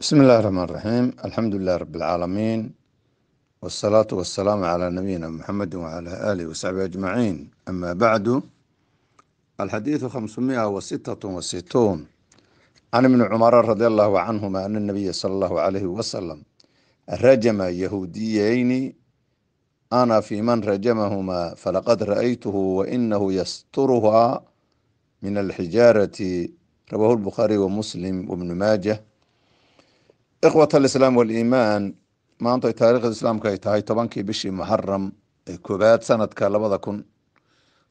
بسم الله الرحمن الرحيم الحمد لله رب العالمين والصلاة والسلام على نبينا محمد وعلى آله وصحبه أجمعين أما بعد الحديث 566 عن ابن عمر رضي الله عنهما أن النبي صلى الله عليه وسلم رجم يهوديين أنا في من رجمهما فلقد رأيته وإنه يسترها من الحجارة رواه البخاري ومسلم وابن ماجه ikhwat alislaam waliimaan maanta taariikhda islaamka ay tahay tobankii bishii muxaram ee koobaad sanadka labada kun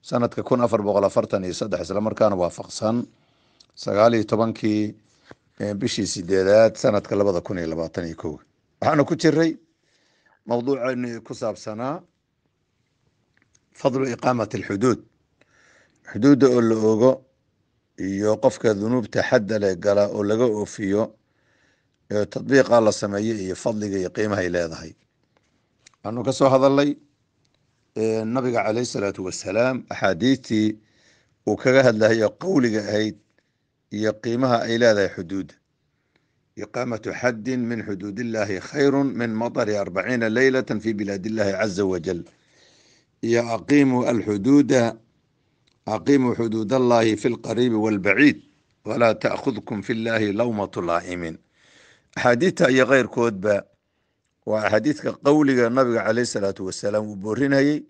sanadka kun afar boqol afartan iyo saddex islamarkaana waafaqsan sagaal iyo tobankii bishii sideedaad sanadka labada kun iyo labaatan iyo kow waxaana ku jiray mawduucani ku saabsanaa fadlu iqaamati alxuduud xuduudda oo la ogo iyo qofka dunuubta xadda le gala oo laga oofiyo tadbiiqaa la sameeyey iyo fadliga iyo qiimahay leedahay anu ka soo hadalnay nabiga caleyh salaatu wasalaam axaadiistii uu kaga hadlahayo qowliga ahayd iyo qiimaha ay leedahay xuduudda iqaamatu xaddin min xuduud illaahi khayru min matari arbaciina leylata fi bilaad illaahi caza wajal iyo aqiimuu alxuduuda aqiimuu xuduud allahi fi lqariibi walbaciid walaa taakudkum fi llaahi lowmatu laa'imin axaadiidta iyo keyrkoodba waa axaadiidka qawliga nabiga caleyh salaatu wasalaam uu boorinayey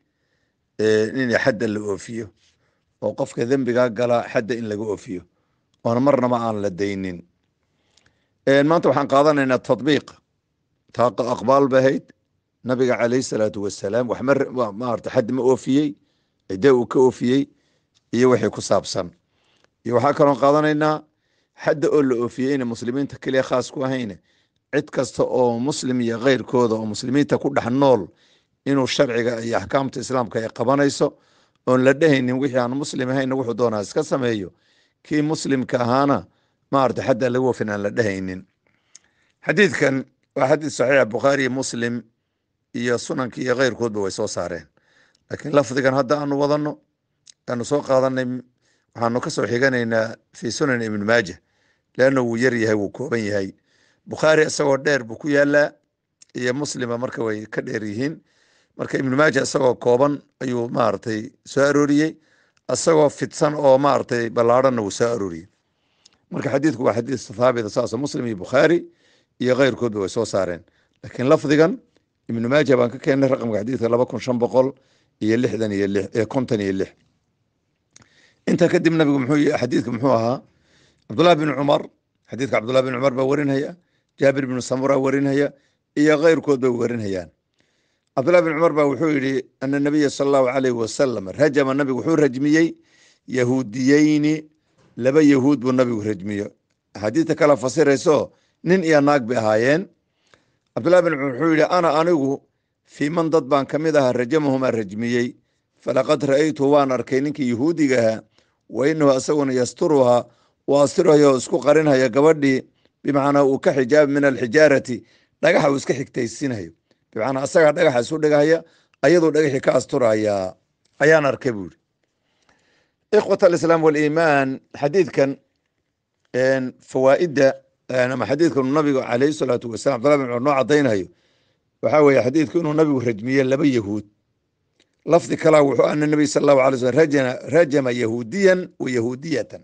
in xadda la oofiyo oo qofka dembigaa galaa xadda in laga oofiyo oona marnaba aan la daynin maanta waxaan qaadanaynaa tadbiiq taaqo aqbaal bahayd nabiga caleyh salaatu wasalaam waxmaarata xadd ma oofiyey cidee uu ka oofiyey iyo wixii ku saabsan iyo waxaa kaloon qaadanaynaa xadda oo la oofiyey oofiyeyna muslimiinta keliya khaas ku ahayn cid kasta oo muslim iyo keyrkooda oo muslimiinta ku dhex nool inuu sharciga iyo axkaamta islaamka ay qabanayso oon la dhehaynin wixii aan muslim ahayna wuxuu doonaa iska sameeyo kii muslimka ahaana maarata xaddaa laga wafin aan la dhehaynin xadiidkan waa xadiid saxiixa bukhaariyo muslim iyo sunanki iyo keyrkoodba way soo saareen laakiin lafdigan hadda aanu wadanno aanu soo qaadanay waxaanu kasoo soo xiganaynaa fii sunan ibni maaja leanna wuu yar yahay wuu kooban yahay bukhaari isagoo dheer buu ku yaalaa iyo muslima ah marka way ka dheer yihiin marka ibnu maaja isagoo kooban ayuu maaragtay soo arooriyey isagoo fidsan oo maaragtay ballaadhanna wuu soo arooriyey marka xadiidku waa xadiid sahaabida saasoo muslim iyo bukhaari iyo keyrkoodba way soo saareen laakiin lafdigan ibnu maaja baan ka keennay raqamka xadiidka laba kun shan boqol iyo lixdan iyo lix ee konton iyo lix intaa kadib nabigu muxuu xadiidka muxuu ahaa cabd cabdulahi bn cumar xadiidka cabdulahi bin cumar baa warinhaya jaabir binu samura warinhaya iyo keyrkood bay warinhayaan cabdullahi bin cumar baa wuxuu yidhi ana nabiya sala allahu alayh wasalam rajama nabigu wuxuu rajmiyey yahuudiyeyni laba yahuud buu nabigu rajmiyo axaadiista kale fasirayso nin iyo naag bay ahaayeen cabdullahi bin cumar wuxuu yidhi ana anigu fii man dad baan ka mid ahaa rajamahumaa rajmiyey falaqad ra'aytu waan arkay ninkii yahuudiga ahaa wa inahu asaguna yasturuhaa u astiraya oo isku qarinhaya gabadhii bimacnaa uu ka xijaabi min alxijaarati dhagaxa uu iska xigtaysinayo bimacnaa asagaa dhagaxa isu dhigahaya ayadoo dhagaxii ka asturaya ayaan arkay buuri ikhwat alislaam waliimaan xadiidkan fawaaidda ama xadiidkan nabigu calayhi salaatu wasalam abdullah bin cumar noo cadaynayo waxaa weeye xadiidku inuu nabigu rajmiye laba yahuud lafdi kalaa wuxuu ana nabi sala allahu alay slm rajama yahuudiyan wa yahuudiyatan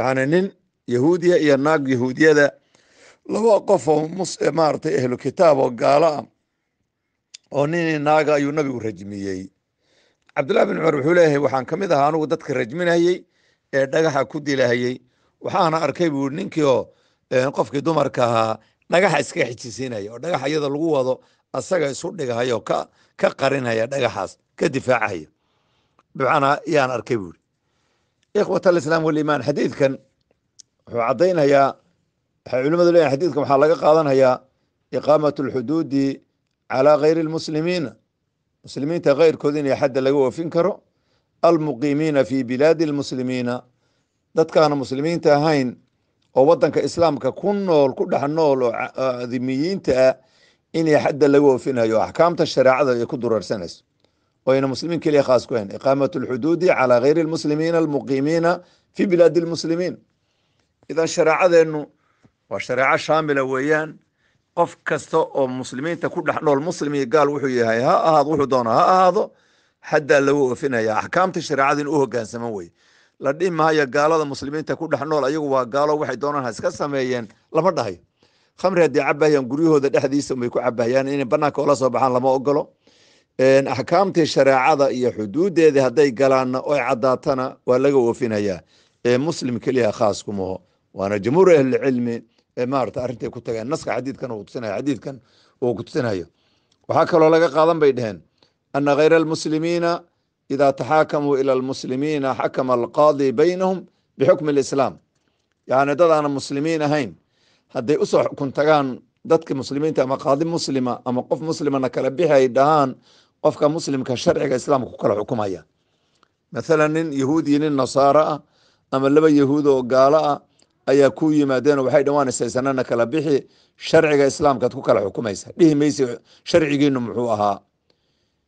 yani nin yahuudiya iyo naag yahuudiyada laba qof oo maaragtay ahlu kitaab oo gaalo ah oo ninii naaga ah ayuu nabigu rajmiyey cabdullahi bin cumar wuxuu leeyahay waxaan ka mid ahaa anugu dadka rajminayay ee dhagaxa ku dilahayey waxaana arkay buu ninkii oo eh, qofkii dumarka ahaa dhagaxa iska xijisiinaya oo dhagaxa iyada lagu wado asaga isu dhigahayoo ka qarinaya dhagaxaas ka difaacahaya ducana yaan arkay buuri ikhwat alislaam walimaan xadiidkan wuxuu caddaynayaa waxay culimadu leeyahay xadiidkan waxaa laga qaadanayaa iqaamatu alxuduudi calaa gayri almuslimiina muslimiinta keyrkood inay xadda laga oofin karo almuqiimiina fi bilaadi almuslimiina dadkaana muslimiinta ahayn oo waddanka islaamka ku nool ku dhex nool oo adimiyiinta ah inay xadda laga oofinayo axkaamta shareecada ay ku durarsanayso oyna muslimiin keliya khaas ku ahayn iqaamat lxuduudi calaa gayri lmuslimiina almuqiimiina fi bilaadi lmuslimiin idan shareecadeennu waa shareeco shaamila weeyaan qof kasta oo muslimiinta ku dhex nool muslim iyo gaal wuxuu yahay ha ahaado wuxuu doona ha ahaado xaddaa lagu ofinaya axkaamta shareecada in u hogaansaman wey la dhihi maayo gaalada muslimiinta ku dhex nool ayagu waa gaalo waxay doonaan ha iska sameeyeen lama dhahayo khamri haddii cabaayaan guryahooda dhexdiisa bay ku cabaayaan inay banaanka oola soo baxaan lama ogolo axkaamtii shareecada iyo xuduuddeedii hadday galaanna oy cadaatana waa laga oofinayaa ee muslim keliya khaas kumaho waana jamhuur ahli ahlicilmi maarata arrintay ku tageen naska xadiidkan uu tusinaya xadiidkan uu kutusinayo waxaa kaloo laga qaadan bay dhaheen ana khayra almuslimiina idaa taxaakamuu ila almuslimiina xakama alqaadi baynahum bixukmi alislaam yacni dad aanan muslimiin ahayn hadday usoo xukun tagaan dadka muslimiinta ama qaadi muslima ama qof muslimana kala bixi ay dhahaan qofka muslimka sharciga islaamka ku kala xukumaya maala nin yahuudiyo nin nasaaro ah ama laba yahuud oo gaalo ah ayaa ku yimaadeen waxay dhawaan isaysanana kala bixi sharciga islaamkaad ku kala xukumaysa dhihi mayse sharcigiinu muxuu ahaa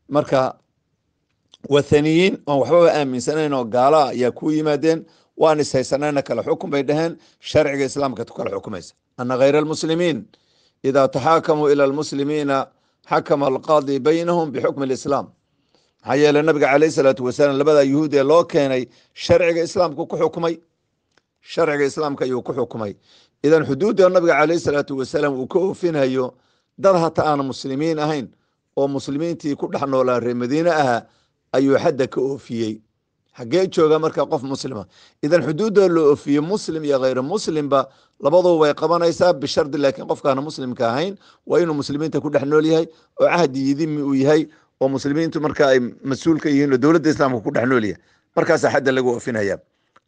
marka wathaniyiin oon waxbaba aaminsanayn oo gaala ah ayaa ku yimaadeen waan ishaysanaana kala xukun bay dhaheen sharciga islaamkaad ku kala xukumaysa ana khayra almuslimiin idaa taxaakamuu ila almuslimiina xakama alqaadi baynahum bixukmi alislaam maxaa yeeley nabiga caleyh isalaatu wasalaam labadaa yuhuud ee loo keenay sharciga islaamku ku xukumay sharciga islaamka ayuu ku xukumay idan xuduudda nabiga caleyh isalaatu wasalaam uu ka oofinayo dad hata aana muslimiin ahayn oo muslimiintii ku dhex noolaa reer madiine ahaa ayuu xadda ka oofiyey xagee joogaa marka qof muslima ah. idan xuduudda la ofiye muslim iyo kheyru muslimba labaduba way qabanaysaa bishardi laakiin qofkaana muslimka ahayn waa inuu muslimiinta ku dhex nool yahay oo cahdi yidimi uu yahay oo muslimiintu marka ay mas-uul ka yihiin oo dowladda islaamka ku dhex nool yahay markaasaa xadda lagu ofinaya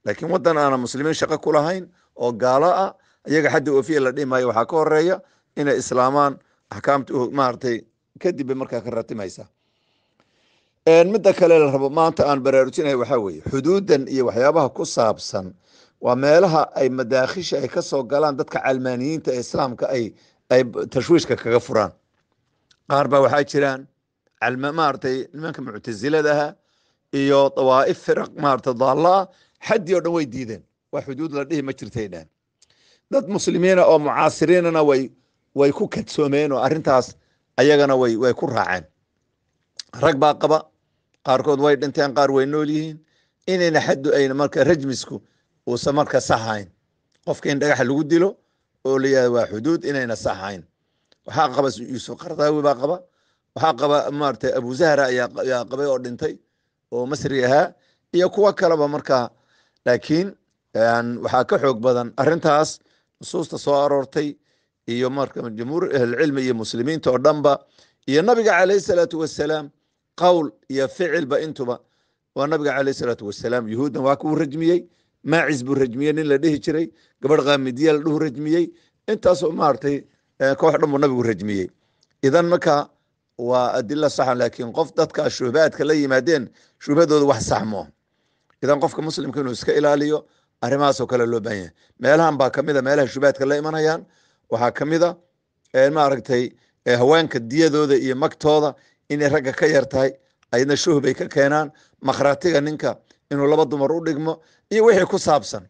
laakiin waddan aana muslimiin shaqo kulahayn oo gaalo ah iyaga xadda ofiya la dhimaayo waxaa ka horeeya inay islaamaan axkaamta maaragtay kadib bay markaa ka ratimaysaa midda kale la rabo maanta aan baraarujinaya waxaa weeye xuduudan iyo waxyaabaha ku saabsan waa meelaha ay madaakhisha ay kasoo galaan dadka calmaaniyiinta ee islaamka ay ay tashwiishka kaga furaan qaar baa waxaa jiraan maaragtay nimanka muctasiladaha iyo dawaa'if firaq maaragtay daallaa xaddii oo dhan way diideen waa xuduud la dhihi ma jirtay dhehen dad muslimiina oo mucaasiriinana way way ku kadsoomeen oo arrintaas ayagana way way ku raaceen rag baa qaba qaarkood way dhinteen qaar way nool yihiin inayna xaddu ayna marka rajmisku uusan marka saxayn qofka in dhagax lagu dilo oo la yihahdo waa xuduud inayna saxhayn waxaa qaba yuusuf qardaawi baa qaba waxaa qaba maarata abu zahra ayaa qabay oo dhintay oo masri ahaa iyo kuwo kaleba markaa laakiin waxaa ka xoog badan arintaas nusuusta soo aroortay iyo marka jumhuur ahlcilmi iyo muslimiinta oo dhanba iyo nabiga caleyh salaatu wasalaam qowl iyo ficilba intuba waa nabiga aleh salaatu wasalaam yuhuudna waa kuu rajmiyey maacis buu rajmiyey nin la dhihi jiray gabadh kaamidiya la dhuhu rajmiyey intaasoo maaragtay koox dhan buu nabigu rajmiyey idan marka waa adila saxan laakiin qof dadka shubaadka la yimaadeen shubhadooda wax saxmo idan qofka muslimka inuu iska ilaaliyo arrimahaasoo kale loo baahan yahay meelahan baa kamida meelaha shubaadka la imanayaan waxaa kamida maaragtay haweenka diyadooda iyo magtooda inay ragga ka yartahay tahay ayadna ka keenaan makhraatiga ninka inuu laba dumar u dhigmo iyo wixii ku saabsan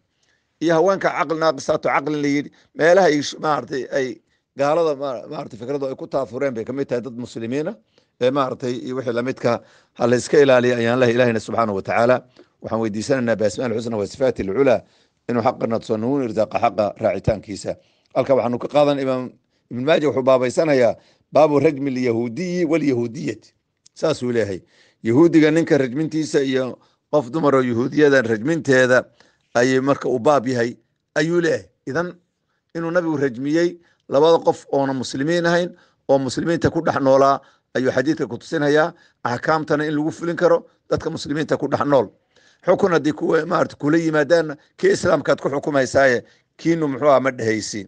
iyo haweenka caqli naaqisaatu caqli layidhi meelaha maaragtay ay gaalada maarata fikradu ay ku taafureen bay kamid tahay dad muslimiina ee maaragtay iyo wixii lamidka ha la ilaaliya ayaan leh ilahina subxaanahu watacaala waxaan weydiisanaynaa biasmaa alxusna wa sifaati inuu xaqana tusanuun irsaaqa xaqa raacitaankiisa halka waxaanu ka qaadan imaam ibn maaja wuxuu baabaysanayaa baabu rajmi lyahuudiyi walyahudiyati saasuu leeyahay yahuudiga ninka rajmintiisa iyo qof dumaro yahuudiyada rajminteeda ayay marka u baab yahay ayuu leeyahay idan inuu nabigu rajmiyey labada qof oona muslimiin ahayn oo muslimiinta ku dhex noolaa ayuu xadiidka kutusinayaa axkaamtana in lagu fulin karo dadka muslimiinta ku dhex nool xukun haddii mart kula yimaadaanna kii islaamkaad ku xukumaysaaye kiinu muxuu aha ma dhehaysi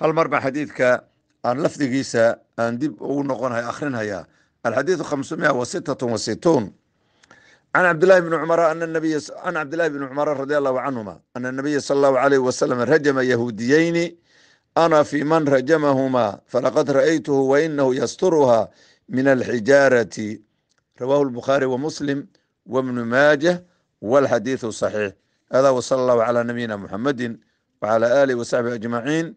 hal mar baa xadiidka aan lafdigiisa aan dib ugu noqonahay akhrinhayaa alxadiidu khamsamiya wa sittatun wa situun can cabdillahi bni cumara ana nabiya can cabdillahi bni cumara radi allahu canhuma ana nabiya sala allahu alayh wasalam rajama yahudiyeyni ana fi man rajamahumaa falaqad ra'aytuhu wa inahu yasturuha min alxijaarati rawahu lbukhaari wa muslim wa bnu maajah walxadiidu saxiix hada wa sala allahu nabiyina muxamedin wa cala aalihi ajmaciin